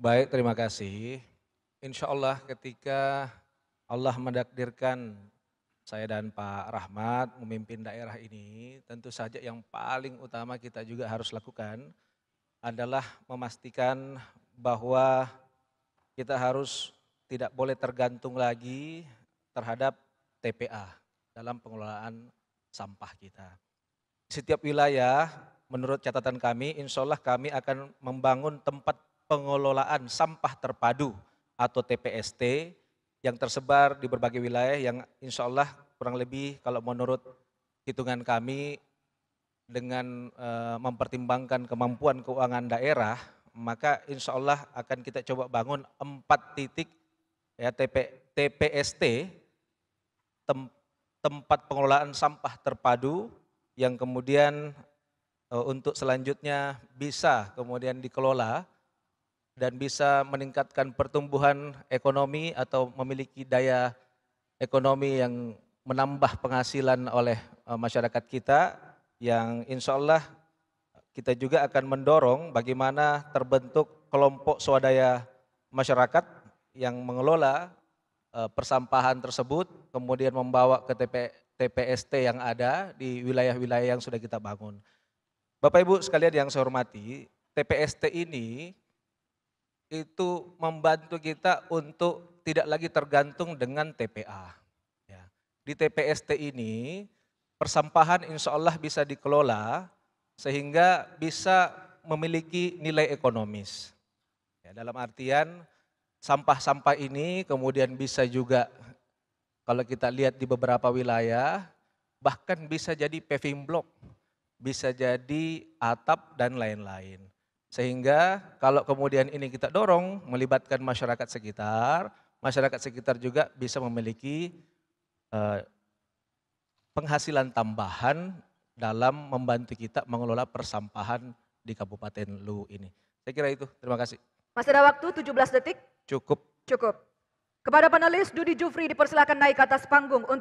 Baik, terima kasih. Insya Allah ketika Allah mendakdirkan saya dan Pak Rahmat memimpin daerah ini, tentu saja yang paling utama kita juga harus lakukan adalah memastikan bahwa kita harus tidak boleh tergantung lagi terhadap TPA dalam pengelolaan sampah kita. Setiap wilayah menurut catatan kami, insya Allah kami akan membangun tempat pengelolaan sampah terpadu atau TPST yang tersebar di berbagai wilayah yang insya Allah kurang lebih kalau menurut hitungan kami dengan eh, mempertimbangkan kemampuan keuangan daerah maka insya Allah akan kita coba bangun empat titik ya TP, TPST tem, tempat pengelolaan sampah terpadu yang kemudian eh, untuk selanjutnya bisa kemudian dikelola dan bisa meningkatkan pertumbuhan ekonomi atau memiliki daya ekonomi yang menambah penghasilan oleh eh, masyarakat kita yang insya Allah kita juga akan mendorong bagaimana terbentuk kelompok swadaya masyarakat yang mengelola eh, persampahan tersebut kemudian membawa ke TP, TPST yang ada di wilayah-wilayah yang sudah kita bangun. Bapak Ibu sekalian yang saya hormati, TPST ini itu membantu kita untuk tidak lagi tergantung dengan TPA. Ya. Di TPST ini persampahan insya Allah bisa dikelola sehingga bisa memiliki nilai ekonomis. Ya, dalam artian sampah-sampah ini kemudian bisa juga kalau kita lihat di beberapa wilayah bahkan bisa jadi paving block, bisa jadi atap dan lain-lain. Sehingga kalau kemudian ini kita dorong melibatkan masyarakat sekitar, masyarakat sekitar juga bisa memiliki eh, penghasilan tambahan dalam membantu kita mengelola persampahan di Kabupaten Lu ini. Saya kira itu. Terima kasih. Masih ada waktu 17 detik? Cukup. Cukup. Kepada panelis Dudi Jufri dipersilakan naik ke atas panggung.